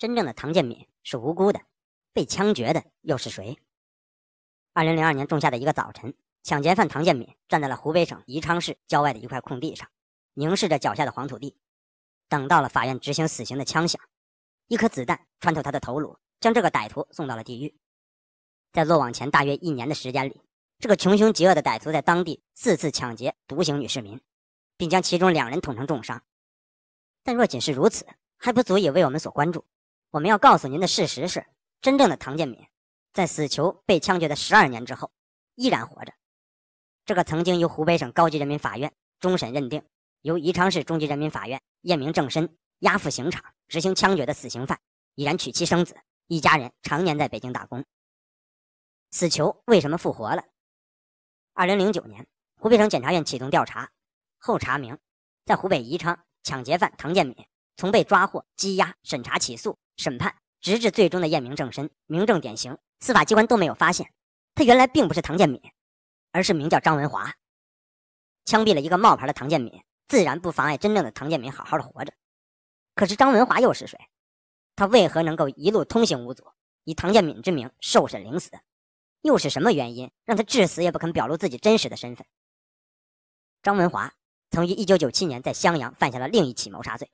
真正的唐建敏是无辜的，被枪决的又是谁？二零零二年仲夏的一个早晨，抢劫犯唐建敏站在了湖北省宜昌市郊外的一块空地上，凝视着脚下的黄土地，等到了法院执行死刑的枪响，一颗子弹穿透他的头颅，将这个歹徒送到了地狱。在落网前大约一年的时间里，这个穷凶极恶的歹徒在当地四次抢劫独行女市民，并将其中两人捅成重伤。但若仅是如此，还不足以为我们所关注。我们要告诉您的事实是：真正的唐建敏，在死囚被枪决的十二年之后，依然活着。这个曾经由湖北省高级人民法院终审认定、由宜昌市中级人民法院验明正身、押赴刑场执行枪决的死刑犯，已然娶妻生子，一家人常年在北京打工。死囚为什么复活了？二零零九年，湖北省检察院启动调查后查明，在湖北宜昌，抢劫犯唐建敏从被抓获、羁押、审查、起诉。审判直至最终的验明正身、明正典刑，司法机关都没有发现，他原来并不是唐建敏，而是名叫张文华。枪毙了一个冒牌的唐建敏，自然不妨碍真正的唐建敏好好的活着。可是张文华又是谁？他为何能够一路通行无阻，以唐建敏之名受审、领死？又是什么原因让他至死也不肯表露自己真实的身份？张文华曾于1997年在襄阳犯下了另一起谋杀罪。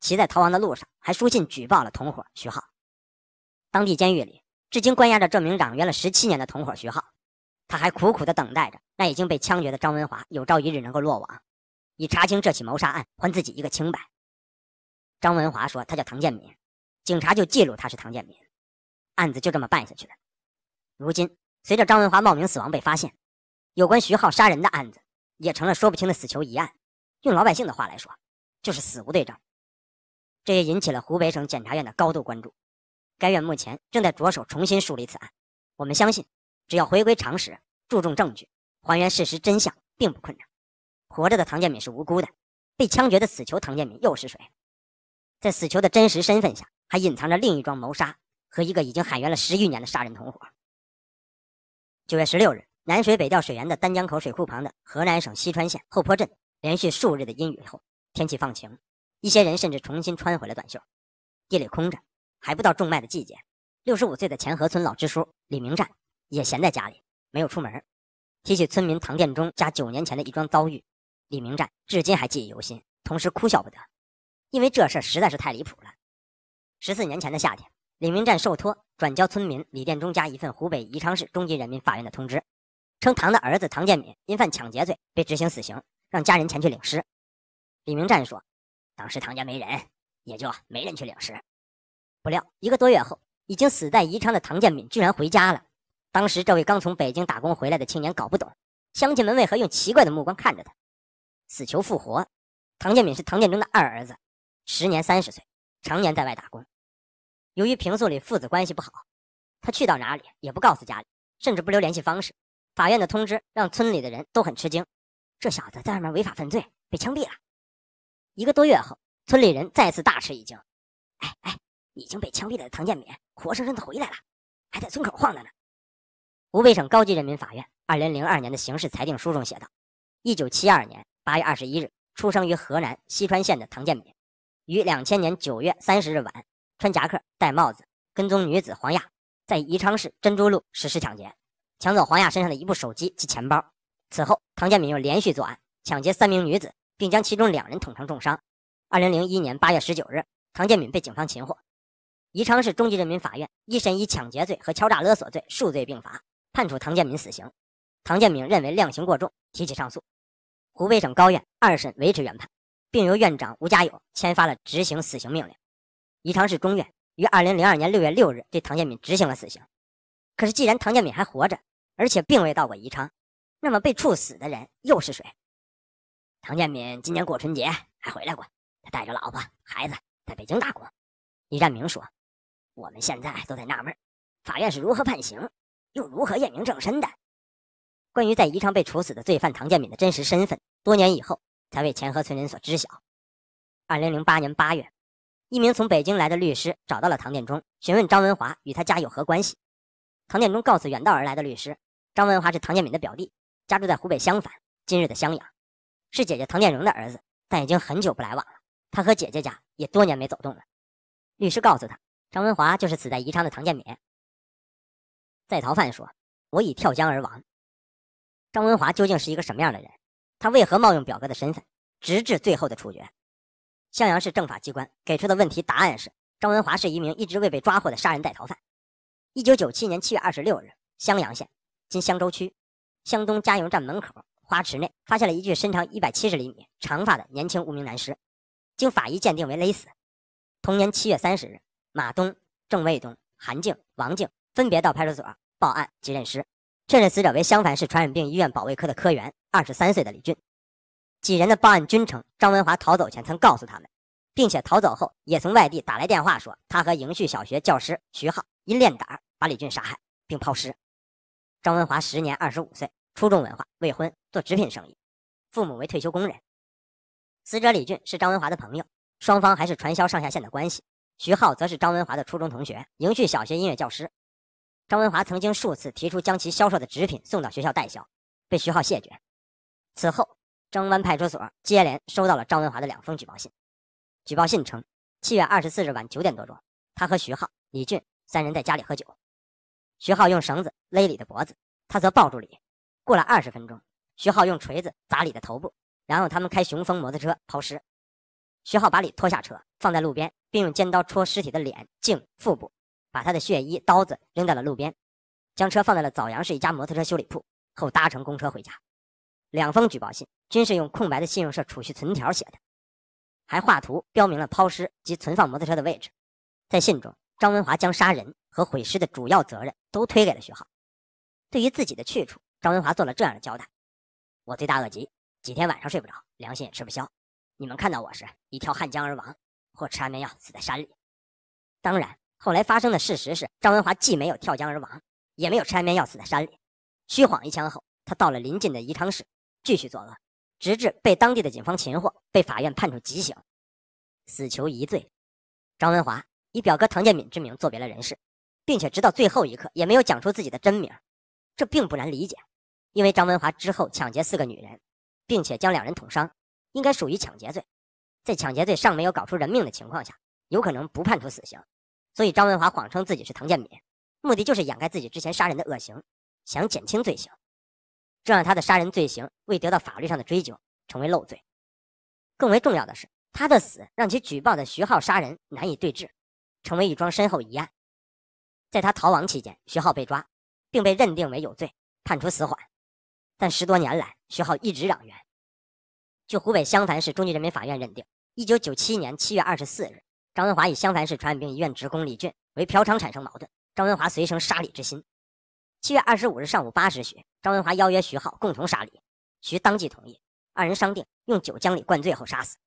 其在逃亡的路上还书信举报了同伙徐浩，当地监狱里至今关押着这名嚷冤了十七年的同伙徐浩，他还苦苦地等待着那已经被枪决的张文华有朝一日能够落网，以查清这起谋杀案，还自己一个清白。张文华说他叫唐建民，警察就记录他是唐建民，案子就这么办下去了。如今随着张文华冒名死亡被发现，有关徐浩杀人的案子也成了说不清的死囚疑案，用老百姓的话来说，就是死无对证。这也引起了湖北省检察院的高度关注，该院目前正在着手重新梳理此案。我们相信，只要回归常识，注重证据，还原事实真相并不困难。活着的唐建敏是无辜的，被枪决的死囚唐建敏又是谁？在死囚的真实身份下，还隐藏着另一桩谋杀和一个已经喊冤了十余年的杀人同伙。九月十六日，南水北调水源的丹江口水库旁的河南省淅川县后坡镇，连续数日的阴雨后，天气放晴。一些人甚至重新穿回了短袖，地里空着，还不到种麦的季节。六十五岁的前河村老支书李明战也闲在家里，没有出门。提起村民唐殿忠家九年前的一桩遭遇，李明战至今还记忆犹新，同时哭笑不得，因为这事实在是太离谱了。十四年前的夏天，李明战受托转交村民李殿忠家一份湖北宜昌市中级人民法院的通知，称唐的儿子唐建敏因犯抢劫罪被执行死刑，让家人前去领尸。李明战说。当时唐家没人，也就没人去领尸。不料一个多月后，已经死在宜昌的唐建敏居然回家了。当时这位刚从北京打工回来的青年搞不懂乡亲们为何用奇怪的目光看着他。死囚复活，唐建敏是唐建中的二儿子，时年三十岁，常年在外打工。由于平素里父子关系不好，他去到哪里也不告诉家里，甚至不留联系方式。法院的通知让村里的人都很吃惊：这小子在外面违法犯罪，被枪毙了。一个多月后，村里人再次大吃一惊。哎哎，已经被枪毙的唐建敏活生生的回来了，还在村口晃荡呢。湖北省高级人民法院二零零二年的刑事裁定书中写道：，一九七二年八月二十一日出生于河南淅川县的唐建敏，于两千年九月三十日晚穿夹克戴帽子跟踪女子黄亚，在宜昌市珍珠路实施抢劫，抢走黄亚身上的一部手机及钱包。此后，唐建敏又连续作案，抢劫三名女子。并将其中两人捅成重伤。二零零一年八月十九日，唐建敏被警方擒获。宜昌市中级人民法院一审以抢劫罪和敲诈勒索罪数罪并罚，判处唐建敏死刑。唐建敏认为量刑过重，提起上诉。湖北省高院二审维持原判，并由院长吴家友签发了执行死刑命令。宜昌市中院于二零零二年六月六日对唐建敏执行了死刑。可是，既然唐建敏还活着，而且并未到过宜昌，那么被处死的人又是谁？唐建敏今年过春节还回来过，他带着老婆孩子在北京打工。李占明说：“我们现在都在纳闷，法院是如何判刑，又如何验明正身的？”关于在宜昌被处死的罪犯唐建敏的真实身份，多年以后才为前河村人所知晓。2008年8月，一名从北京来的律师找到了唐建忠，询问张文华与他家有何关系。唐建忠告诉远道而来的律师：“张文华是唐建敏的表弟，家住在湖北襄樊，今日的襄阳。”是姐姐唐建荣的儿子，但已经很久不来往了。他和姐姐家也多年没走动了。律师告诉他，张文华就是死在宜昌的唐建敏。在逃犯说：“我已跳江而亡。”张文华究竟是一个什么样的人？他为何冒用表哥的身份，直至最后的处决？襄阳市政法机关给出的问题答案是：张文华是一名一直未被抓获的杀人在逃犯。一九九七年七月二十六日，襄阳县（今襄州区）湘东加油站门口。花池内发现了一具身长一百七十厘米、长发的年轻无名男尸，经法医鉴定为勒死。同年七月三十日，马东、郑卫东、韩静、王静分别到派出所报案及认尸，确认死者为襄樊市传染病医院保卫科的科员，二十三岁的李俊。几人的报案均称张文华逃走前曾告诉他们，并且逃走后也从外地打来电话说，他和营旭小学教师徐浩因练胆把李俊杀害并抛尸。张文华时年二十五岁。初中文化，未婚，做纸品生意，父母为退休工人。死者李俊是张文华的朋友，双方还是传销上下线的关系。徐浩则是张文华的初中同学，营旭小学音乐教师。张文华曾经数次提出将其销售的纸品送到学校代销，被徐浩谢绝。此后，张湾派出所接连收到了张文华的两封举报信。举报信称，七月二十四日晚九点多钟，他和徐浩、李俊三人在家里喝酒，徐浩用绳子勒李的脖子，他则抱住李。过了二十分钟，徐浩用锤子砸李的头部，然后他们开雄风摩托车抛尸。徐浩把李拖下车，放在路边，并用尖刀戳尸体的脸、颈、腹部，把他的血衣、刀子扔在了路边，将车放在了枣阳市一家摩托车修理铺后，搭乘公车回家。两封举报信均是用空白的信用社储蓄存条写的，还画图标明了抛尸及存放摩托车的位置。在信中，张文华将杀人和毁尸的主要责任都推给了徐浩。对于自己的去处，张文华做了这样的交代：“我罪大恶极，几天晚上睡不着，良心也吃不消。你们看到我时，一跳汉江而亡，或吃安眠药死在山里。当然，后来发生的事实是，张文华既没有跳江而亡，也没有吃安眠药死在山里。虚晃一枪后，他到了临近的宜昌市，继续作恶，直至被当地的警方擒获，被法院判处极刑，死囚疑罪。张文华以表哥唐建敏之名作别了人世，并且直到最后一刻也没有讲出自己的真名。这并不难理解。”因为张文华之后抢劫四个女人，并且将两人捅伤，应该属于抢劫罪。在抢劫罪尚没有搞出人命的情况下，有可能不判处死刑。所以张文华谎称自己是唐建敏，目的就是掩盖自己之前杀人的恶行，想减轻罪行。这让他的杀人罪行未得到法律上的追究，成为漏罪。更为重要的是，他的死让其举报的徐浩杀人难以对质，成为一桩深厚疑案。在他逃亡期间，徐浩被抓，并被认定为有罪，判处死缓。但十多年来，徐浩一直嚷冤。据湖北襄樊市中级人民法院认定，一九九七年七月二十四日，张文华与襄樊市传染病医院职工李俊为嫖娼产生矛盾，张文华随生杀李之心。七月二十五日上午八时许，张文华邀约徐浩共同杀李，徐当即同意，二人商定用酒将李灌醉后杀死。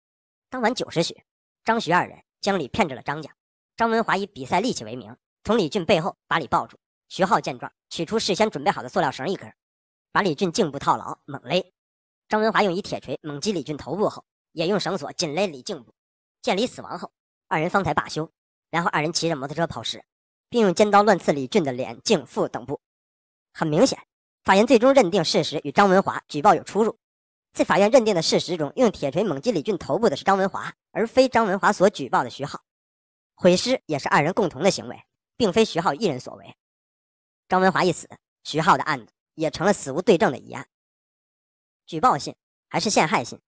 当晚九时许，张徐二人将李骗至了张家，张文华以比赛力气为名，从李俊背后把李抱住，徐浩见状，取出事先准备好的塑料绳一根。把李俊颈部套牢，猛勒。张文华用一铁锤猛击李俊头部后，也用绳索紧勒李颈部。见李死亡后，二人方才罢休。然后二人骑着摩托车抛尸，并用尖刀乱刺李俊的脸、颈、腹等部。很明显，法院最终认定事实与张文华举报有出入。在法院认定的事实中，用铁锤猛击李俊头部的是张文华，而非张文华所举报的徐浩。毁尸也是二人共同的行为，并非徐浩一人所为。张文华一死，徐浩的案子。也成了死无对证的疑案。举报信还是陷害信？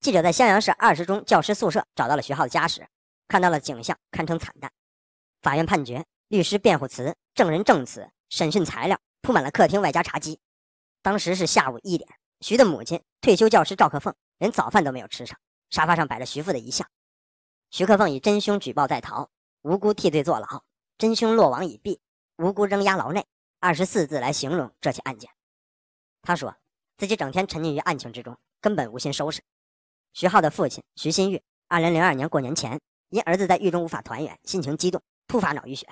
记者在襄阳市二十中教师宿舍找到了徐浩的家时，看到了景象，堪称惨淡。法院判决、律师辩护词、证人证词、审讯材料铺满了客厅外加茶几。当时是下午一点，徐的母亲退休教师赵克凤连早饭都没有吃上，沙发上摆着徐父的遗像。徐克凤以真凶举报在逃，无辜替罪坐牢；真凶落网已毙，无辜扔押牢内。二十四字来形容这起案件。他说自己整天沉溺于案情之中，根本无心收拾。徐浩的父亲徐新玉，二零零二年过年前因儿子在狱中无法团圆，心情激动突发脑淤血，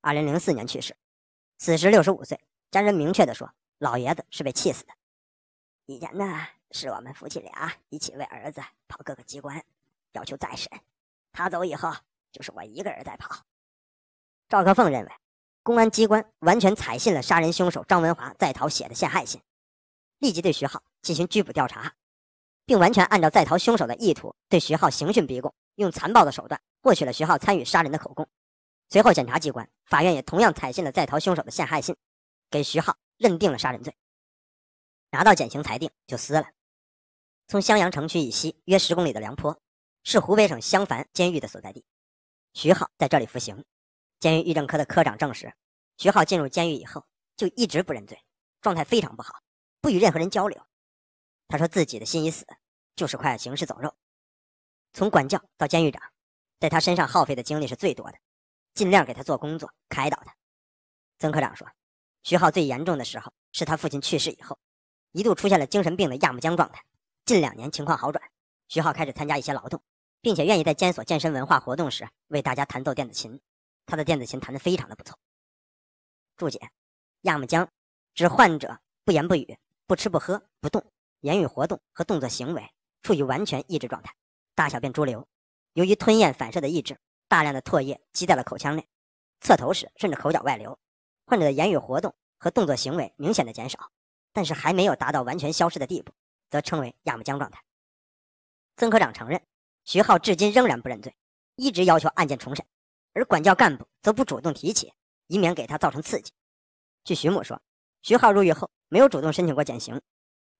二零零四年去世，死时六十五岁。家人明确地说，老爷子是被气死的。以前呢，是我们夫妻俩一起为儿子跑各个机关，要求再审。他走以后，就是我一个人在跑。赵克凤认为。公安机关完全采信了杀人凶手张文华在逃写的陷害信，立即对徐浩进行拘捕调查，并完全按照在逃凶手的意图对徐浩刑讯逼供，用残暴的手段获取了徐浩参与杀人的口供。随后，检察机关、法院也同样采信了在逃凶手的陷害信，给徐浩认定了杀人罪。拿到减刑裁定就撕了。从襄阳城区以西约十公里的梁坡，是湖北省襄樊监狱的所在地，徐浩在这里服刑。监狱狱政科的科长证实。徐浩进入监狱以后就一直不认罪，状态非常不好，不与任何人交流。他说自己的心已死，就是块行尸走肉。从管教到监狱长，在他身上耗费的精力是最多的，尽量给他做工作开导他。曾科长说，徐浩最严重的时候是他父亲去世以后，一度出现了精神病的亚木江状态。近两年情况好转，徐浩开始参加一些劳动，并且愿意在监所健身文化活动时为大家弹奏电子琴。他的电子琴弹得非常的不错。注解：亚木江指患者不言不语、不吃不喝、不动，言语活动和动作行为处于完全抑制状态，大小便潴留。由于吞咽反射的抑制，大量的唾液积在了口腔内，侧头时顺着口角外流。患者的言语活动和动作行为明显的减少，但是还没有达到完全消失的地步，则称为亚木江状态。曾科长承认，徐浩至今仍然不认罪，一直要求案件重审，而管教干部则不主动提起。以免给他造成刺激。据徐某说，徐浩入狱后没有主动申请过减刑，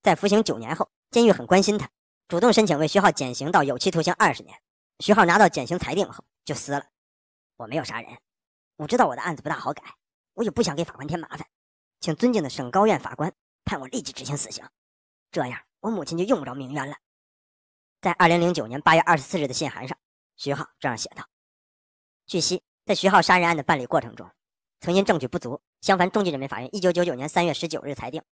在服刑九年后，监狱很关心他，主动申请为徐浩减刑到有期徒刑二十年。徐浩拿到减刑裁定后就撕了。我没有杀人，我知道我的案子不大好改，我也不想给法官添麻烦，请尊敬的省高院法官判我立即执行死刑，这样我母亲就用不着鸣冤了。在二零零九年八月二十四日的信函上，徐浩这样写道：据悉，在徐浩杀人案的办理过程中。曾因证据不足，襄樊中级人民法院1999年3月19日裁定，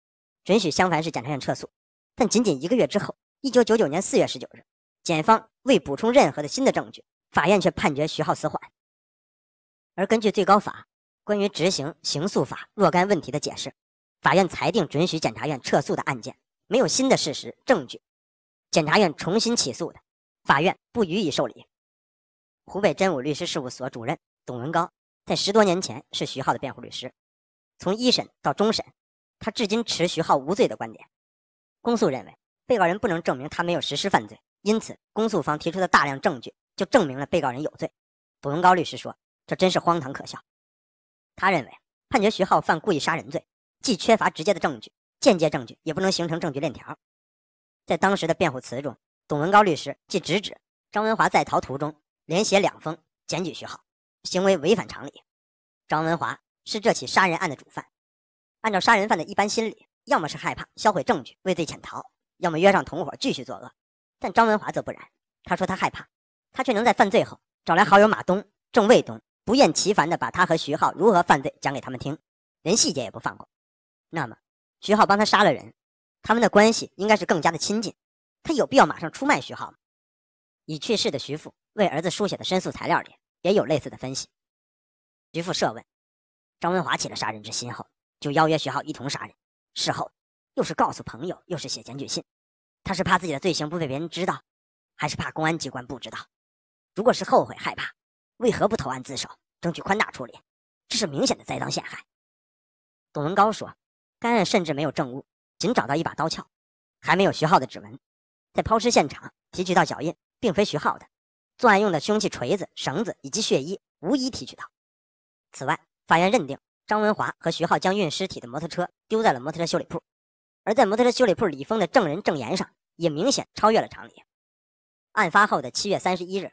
准许襄樊市检察院撤诉。但仅仅一个月之后，1999年4月19日，检方未补充任何的新的证据，法院却判决徐浩死缓。而根据最高法关于执行刑诉法若干问题的解释，法院裁定准许检察院撤诉的案件，没有新的事实证据，检察院重新起诉的，法院不予以受理。湖北真武律师事务所主任董文高。在十多年前是徐浩的辩护律师，从一审到终审，他至今持徐浩无罪的观点。公诉认为，被告人不能证明他没有实施犯罪，因此公诉方提出的大量证据就证明了被告人有罪。董文高律师说：“这真是荒唐可笑。”他认为，判决徐浩犯故意杀人罪，既缺乏直接的证据，间接证据也不能形成证据链条。在当时的辩护词中，董文高律师既直指张文华在逃途中连写两封检举徐浩。行为违反常理，张文华是这起杀人案的主犯。按照杀人犯的一般心理，要么是害怕销毁证据、畏罪潜逃，要么约上同伙继续作恶。但张文华则不然，他说他害怕，他却能在犯罪后找来好友马东、郑卫东，不厌其烦地把他和徐浩如何犯罪讲给他们听，连细节也不放过。那么，徐浩帮他杀了人，他们的关系应该是更加的亲近，他有必要马上出卖徐浩吗？已去世的徐父为儿子书写的申诉材料里。也有类似的分析。徐富设问：张文华起了杀人之心后，就邀约徐浩一同杀人，事后又是告诉朋友，又是写检举信，他是怕自己的罪行不被别人知道，还是怕公安机关不知道？如果是后悔害怕，为何不投案自首，争取宽大处理？这是明显的栽赃陷害。董文高说，该案甚至没有证物，仅找到一把刀鞘，还没有徐浩的指纹，在抛尸现场提取到脚印，并非徐浩的。作案用的凶器锤子、绳子以及血衣，无疑提取到。此外，法院认定张文华和徐浩将运尸体的摩托车丢在了摩托车修理铺，而在摩托车修理铺李峰的证人证言上，也明显超越了常理。案发后的七月三十一日，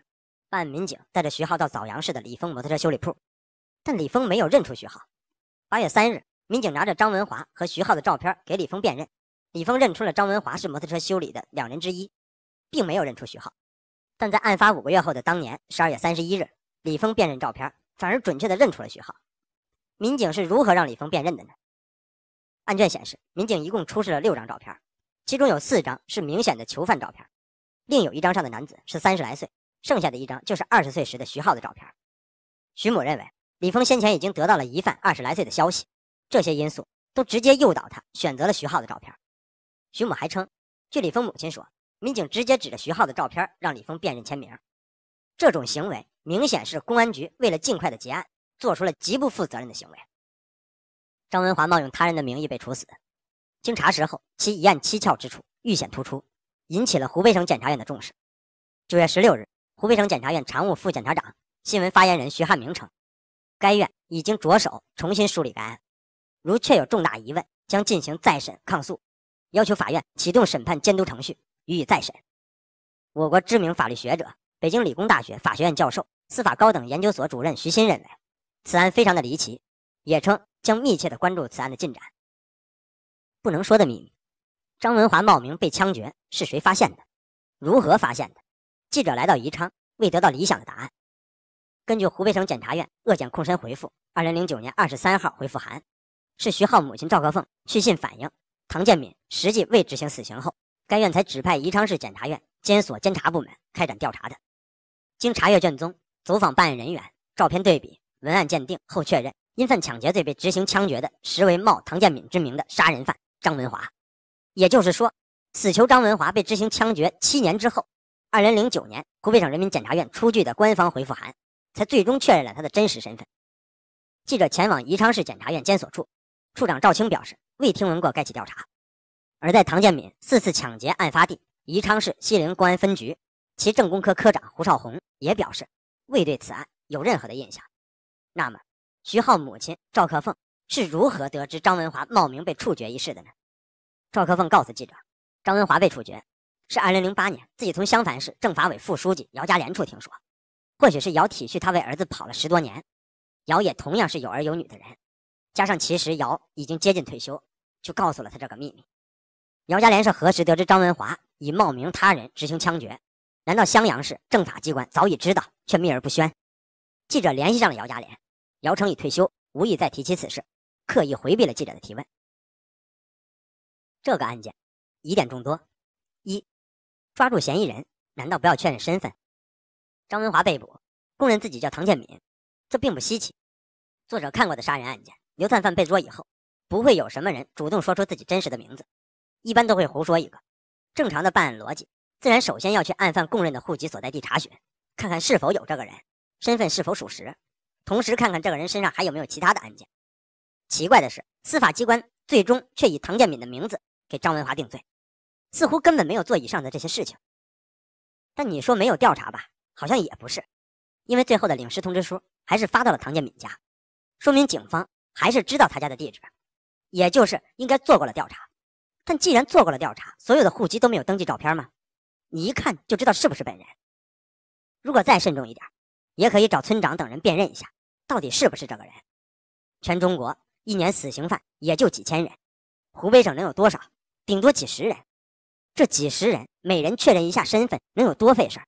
办案民警带着徐浩到枣阳市的李峰摩托车修理铺，但李峰没有认出徐浩。八月三日，民警拿着张文华和徐浩的照片给李峰辨认，李峰认出了张文华是摩托车修理的两人之一，并没有认出徐浩。但在案发五个月后的当年十二月三十一日，李峰辨认照片，反而准确的认出了徐浩。民警是如何让李峰辨认的呢？案卷显示，民警一共出示了六张照片，其中有四张是明显的囚犯照片，另有一张上的男子是三十来岁，剩下的一张就是二十岁时的徐浩的照片。徐母认为，李峰先前已经得到了疑犯二十来岁的消息，这些因素都直接诱导他选择了徐浩的照片。徐母还称，据李峰母亲说。民警直接指着徐浩的照片，让李峰辨认签名。这种行为明显是公安局为了尽快的结案，做出了极不负责任的行为。张文华冒用他人的名义被处死，经查实后，其一案蹊跷之处愈显突出，引起了湖北省检察院的重视。九月十六日，湖北省检察院常务副检察长新闻发言人徐汉明称，该院已经着手重新梳理该案，如确有重大疑问，将进行再审抗诉，要求法院启动审判监督程序。予以再审。我国知名法律学者、北京理工大学法学院教授、司法高等研究所主任徐新认为，此案非常的离奇，也称将密切的关注此案的进展。不能说的秘密：张文华冒名被枪决是谁发现的？如何发现的？记者来到宜昌，未得到理想的答案。根据湖北省检察院恶检控申回复二零零九年二十三号回复函，是徐浩母亲赵克凤去信反映唐建敏实际未执行死刑后。该院才指派宜昌市检察院监所监察部门开展调查的。经查阅卷宗、走访办案人员、照片对比、文案鉴定后确认，因犯抢劫罪被执行枪决的，实为冒唐建敏之名的杀人犯张文华。也就是说，死囚张文华被执行枪决七年之后，二零零九年湖北省人民检察院出具的官方回复函，才最终确认了他的真实身份。记者前往宜昌市检察院监所处，处长赵青表示，未听闻过该起调查。而在唐建敏四次抢劫案发地宜昌市西陵公安分局，其政工科科长胡少红也表示未对此案有任何的印象。那么，徐浩母亲赵克凤是如何得知张文华冒名被处决一事的呢？赵克凤告诉记者，张文华被处决是2008年自己从襄樊市政法委副书记姚家连处听说，或许是姚体恤他为儿子跑了十多年，姚也同样是有儿有女的人，加上其实姚已经接近退休，就告诉了他这个秘密。姚家连是何时得知张文华以冒名他人执行枪决？难道襄阳市政法机关早已知道，却秘而不宣？记者联系上了姚家连，姚成已退休，无意再提起此事，刻意回避了记者的提问。这个案件疑点众多：一，抓住嫌疑人，难道不要确认身份？张文华被捕，供认自己叫唐建敏，这并不稀奇。作者看过的杀人案件，流窜犯被抓以后，不会有什么人主动说出自己真实的名字。一般都会胡说一个，正常的办案逻辑自然首先要去案犯供认的户籍所在地查询，看看是否有这个人，身份是否属实，同时看看这个人身上还有没有其他的案件。奇怪的是，司法机关最终却以唐建敏的名字给张文华定罪，似乎根本没有做以上的这些事情。但你说没有调查吧，好像也不是，因为最后的领事通知书还是发到了唐建敏家，说明警方还是知道他家的地址，也就是应该做过了调查。但既然做过了调查，所有的户籍都没有登记照片吗？你一看就知道是不是本人。如果再慎重一点，也可以找村长等人辨认一下，到底是不是这个人。全中国一年死刑犯也就几千人，湖北省能有多少？顶多几十人。这几十人每人确认一下身份，能有多费事儿？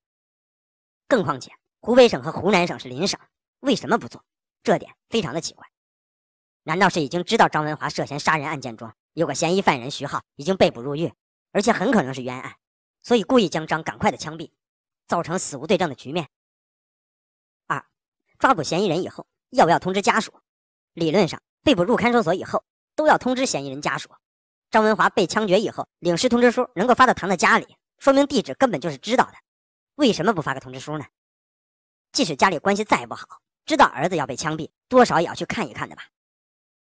更况且湖北省和湖南省是邻省，为什么不做？这点非常的奇怪。难道是已经知道张文华涉嫌杀人案件中？有个嫌疑犯人徐浩已经被捕入狱，而且很可能是冤案，所以故意将张赶快的枪毙，造成死无对证的局面。二，抓捕嫌疑人以后要不要通知家属？理论上被捕入看守所以后都要通知嫌疑人家属。张文华被枪决以后，领事通知书能够发到唐的家里，说明地址根本就是知道的，为什么不发个通知书呢？即使家里关系再不好，知道儿子要被枪毙，多少也要去看一看的吧。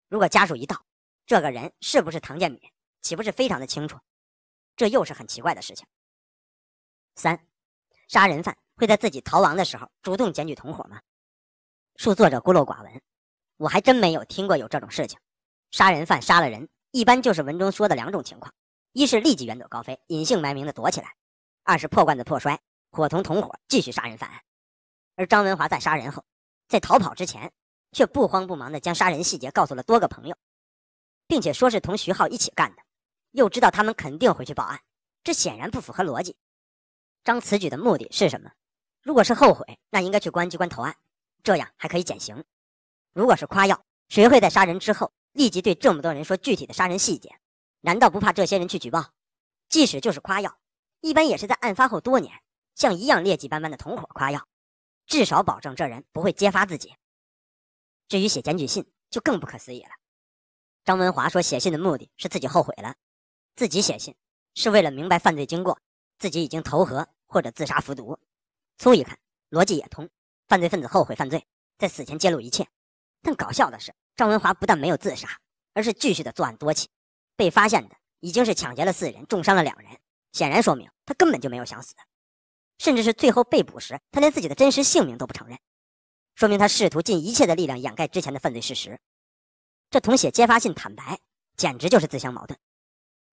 如果家属一到。这个人是不是唐建敏？岂不是非常的清楚？这又是很奇怪的事情。三，杀人犯会在自己逃亡的时候主动检举同伙吗？恕作者孤陋寡闻，我还真没有听过有这种事情。杀人犯杀了人，一般就是文中说的两种情况：一是立即远走高飞，隐姓埋名的躲起来；二是破罐子破摔，伙同同伙继续杀人犯案。而张文华在杀人后，在逃跑之前，却不慌不忙的将杀人细节告诉了多个朋友。并且说是同徐浩一起干的，又知道他们肯定回去报案，这显然不符合逻辑。张此举的目的是什么？如果是后悔，那应该去公安机关投案，这样还可以减刑。如果是夸耀，谁会在杀人之后立即对这么多人说具体的杀人细节？难道不怕这些人去举报？即使就是夸耀，一般也是在案发后多年，向一样劣迹斑斑的同伙夸耀，至少保证这人不会揭发自己。至于写检举信，就更不可思议了。张文华说：“写信的目的是自己后悔了，自己写信是为了明白犯罪经过，自己已经投河或者自杀服毒。”粗一看，逻辑也通，犯罪分子后悔犯罪，在死前揭露一切。但搞笑的是，张文华不但没有自杀，而是继续的作案多起，被发现的已经是抢劫了四人，重伤了两人。显然说明他根本就没有想死，甚至是最后被捕时，他连自己的真实姓名都不承认，说明他试图尽一切的力量掩盖之前的犯罪事实。这同写揭发信坦白，简直就是自相矛盾。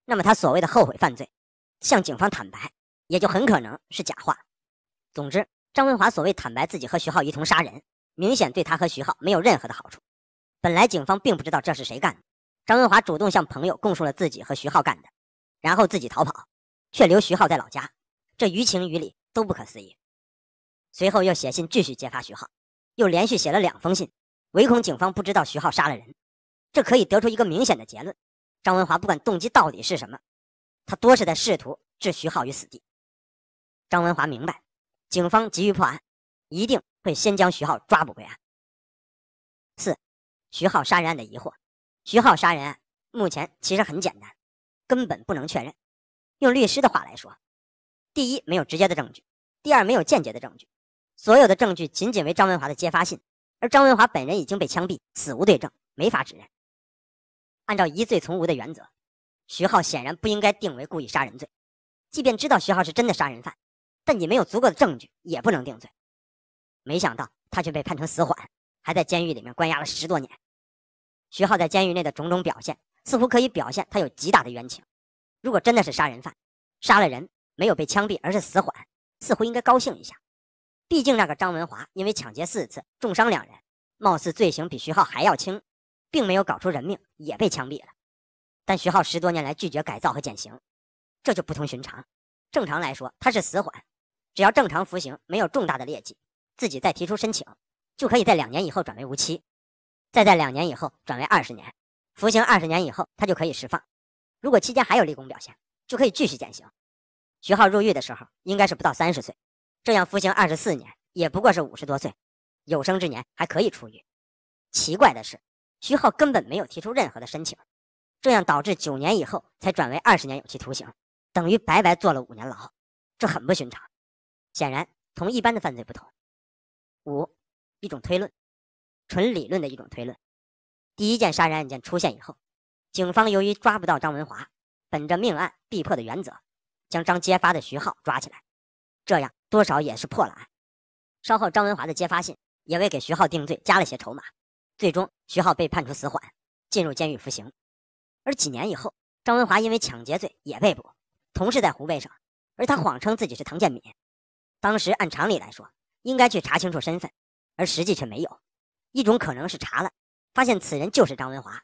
那么他所谓的后悔犯罪，向警方坦白，也就很可能是假话。总之，张文华所谓坦白自己和徐浩一同杀人，明显对他和徐浩没有任何的好处。本来警方并不知道这是谁干的，张文华主动向朋友供述了自己和徐浩干的，然后自己逃跑，却留徐浩在老家，这于情于理都不可思议。随后又写信继续揭发徐浩，又连续写了两封信，唯恐警方不知道徐浩杀了人。这可以得出一个明显的结论：张文华不管动机到底是什么，他多是在试图置徐浩于死地。张文华明白，警方急于破案，一定会先将徐浩抓捕归案。四、徐浩杀人案的疑惑：徐浩杀人案目前其实很简单，根本不能确认。用律师的话来说，第一没有直接的证据，第二没有间接的证据，所有的证据仅仅为张文华的揭发信，而张文华本人已经被枪毙，死无对证，没法指认。按照疑罪从无的原则，徐浩显然不应该定为故意杀人罪。即便知道徐浩是真的杀人犯，但你没有足够的证据，也不能定罪。没想到他却被判成死缓，还在监狱里面关押了十多年。徐浩在监狱内的种种表现，似乎可以表现他有极大的冤情。如果真的是杀人犯，杀了人没有被枪毙，而是死缓，似乎应该高兴一下。毕竟那个张文华因为抢劫四次，重伤两人，貌似罪行比徐浩还要轻。并没有搞出人命，也被枪毙了。但徐浩十多年来拒绝改造和减刑，这就不同寻常。正常来说，他是死缓，只要正常服刑，没有重大的劣迹，自己再提出申请，就可以在两年以后转为无期，再在两年以后转为二十年。服刑二十年以后，他就可以释放。如果期间还有立功表现，就可以继续减刑。徐浩入狱的时候应该是不到三十岁，这样服刑二十四年也不过是五十多岁，有生之年还可以出狱。奇怪的是。徐浩根本没有提出任何的申请，这样导致九年以后才转为二十年有期徒刑，等于白白坐了五年牢，这很不寻常。显然，同一般的犯罪不同。五，一种推论，纯理论的一种推论。第一件杀人案件出现以后，警方由于抓不到张文华，本着命案必破的原则，将张揭发的徐浩抓起来，这样多少也是破了案。稍后张文华的揭发信也为给徐浩定罪加了些筹码。最终，徐浩被判处死缓，进入监狱服刑。而几年以后，张文华因为抢劫罪也被捕，同是在湖北省，而他谎称自己是唐建敏。当时按常理来说，应该去查清楚身份，而实际却没有。一种可能是查了，发现此人就是张文华，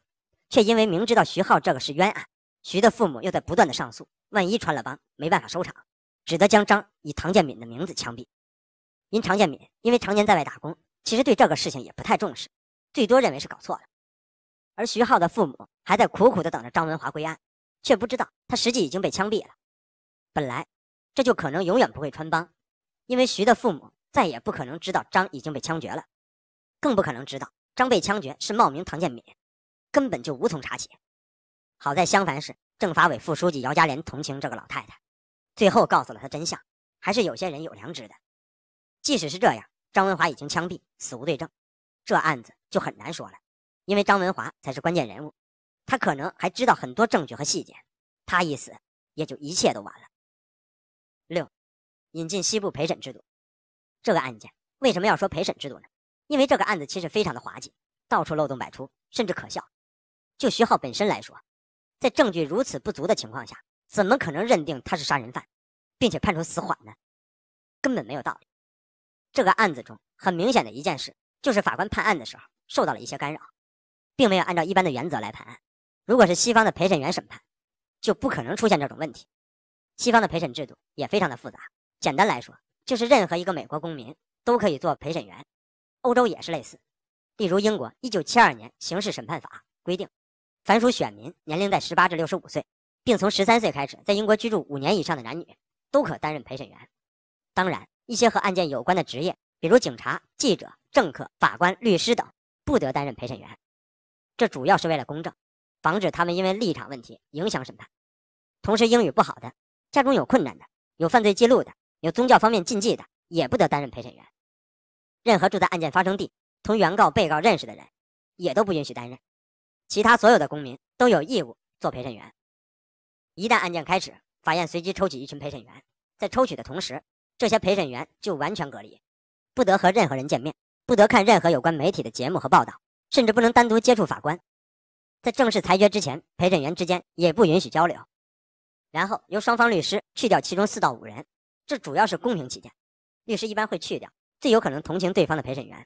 却因为明知道徐浩这个是冤案，徐的父母又在不断的上诉，万一穿了帮，没办法收场，只得将张以唐建敏的名字枪毙。因唐建敏因为常年在外打工，其实对这个事情也不太重视。最多认为是搞错了，而徐浩的父母还在苦苦的等着张文华归案，却不知道他实际已经被枪毙了。本来这就可能永远不会穿帮，因为徐的父母再也不可能知道张已经被枪决了，更不可能知道张被枪决是冒名唐建敏，根本就无从查起。好在襄樊市政法委副书记姚家莲同情这个老太太，最后告诉了她真相。还是有些人有良知的，即使是这样，张文华已经枪毙，死无对证，这案子。就很难说了，因为张文华才是关键人物，他可能还知道很多证据和细节。他一死，也就一切都完了。六，引进西部陪审制度。这个案件为什么要说陪审制度呢？因为这个案子其实非常的滑稽，到处漏洞百出，甚至可笑。就徐浩本身来说，在证据如此不足的情况下，怎么可能认定他是杀人犯，并且判处死缓呢？根本没有道理。这个案子中很明显的一件事，就是法官判案的时候。受到了一些干扰，并没有按照一般的原则来判案。如果是西方的陪审员审判，就不可能出现这种问题。西方的陪审制度也非常的复杂。简单来说，就是任何一个美国公民都可以做陪审员，欧洲也是类似。例如，英国1972年刑事审判法规定，凡属选民，年龄在18至65岁，并从13岁开始在英国居住五年以上的男女，都可担任陪审员。当然，一些和案件有关的职业，比如警察、记者、政客、法官、律师等。不得担任陪审员，这主要是为了公正，防止他们因为立场问题影响审判。同时，英语不好的、家中有困难的、有犯罪记录的、有宗教方面禁忌的，也不得担任陪审员。任何住在案件发生地、同原告、被告认识的人，也都不允许担任。其他所有的公民都有义务做陪审员。一旦案件开始，法院随机抽取一群陪审员，在抽取的同时，这些陪审员就完全隔离，不得和任何人见面。不得看任何有关媒体的节目和报道，甚至不能单独接触法官。在正式裁决之前，陪审员之间也不允许交流。然后由双方律师去掉其中四到五人，这主要是公平起见。律师一般会去掉最有可能同情对方的陪审员。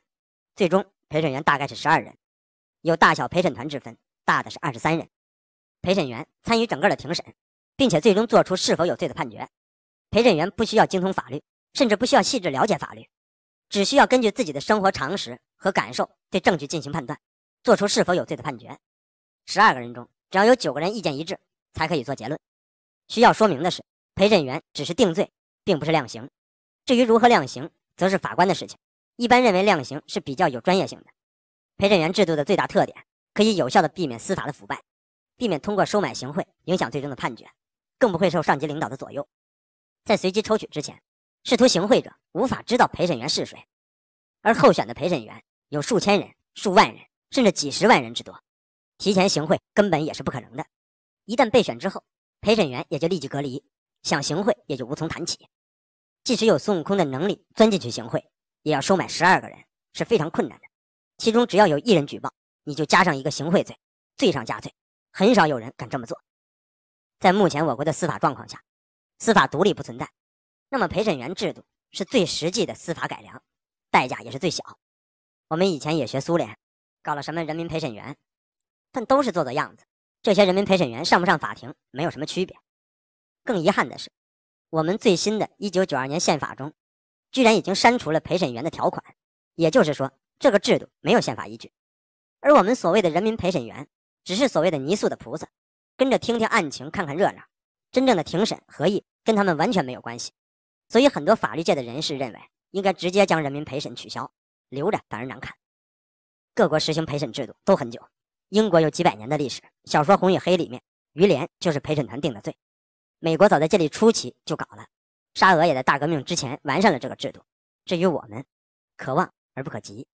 最终陪审员大概是十二人，有大小陪审团之分，大的是二十三人。陪审员参与整个的庭审，并且最终做出是否有罪的判决。陪审员不需要精通法律，甚至不需要细致了解法律。只需要根据自己的生活常识和感受对证据进行判断，做出是否有罪的判决。十二个人中，只要有九个人意见一致，才可以做结论。需要说明的是，陪审员只是定罪，并不是量刑。至于如何量刑，则是法官的事情。一般认为，量刑是比较有专业性的。陪审员制度的最大特点，可以有效地避免司法的腐败，避免通过收买、行贿影响最终的判决，更不会受上级领导的左右。在随机抽取之前。试图行贿者无法知道陪审员是谁，而候选的陪审员有数千人、数万人，甚至几十万人之多，提前行贿根本也是不可能的。一旦备选之后，陪审员也就立即隔离，想行贿也就无从谈起。即使有孙悟空的能力钻进去行贿，也要收买十二个人是非常困难的。其中只要有一人举报，你就加上一个行贿罪，罪上加罪，很少有人敢这么做。在目前我国的司法状况下，司法独立不存在。那么陪审员制度是最实际的司法改良，代价也是最小。我们以前也学苏联，搞了什么人民陪审员，但都是做做样子。这些人民陪审员上不上法庭没有什么区别。更遗憾的是，我们最新的一九九二年宪法中，居然已经删除了陪审员的条款，也就是说，这个制度没有宪法依据。而我们所谓的人民陪审员，只是所谓的泥塑的菩萨，跟着听听案情，看看热闹。真正的庭审合议跟他们完全没有关系。所以，很多法律界的人士认为，应该直接将人民陪审取消，留着反而难看。各国实行陪审制度都很久，英国有几百年的历史，《小说红与黑》里面，于连就是陪审团定的罪。美国早在建立初期就搞了，沙俄也在大革命之前完善了这个制度。至于我们，可望而不可及。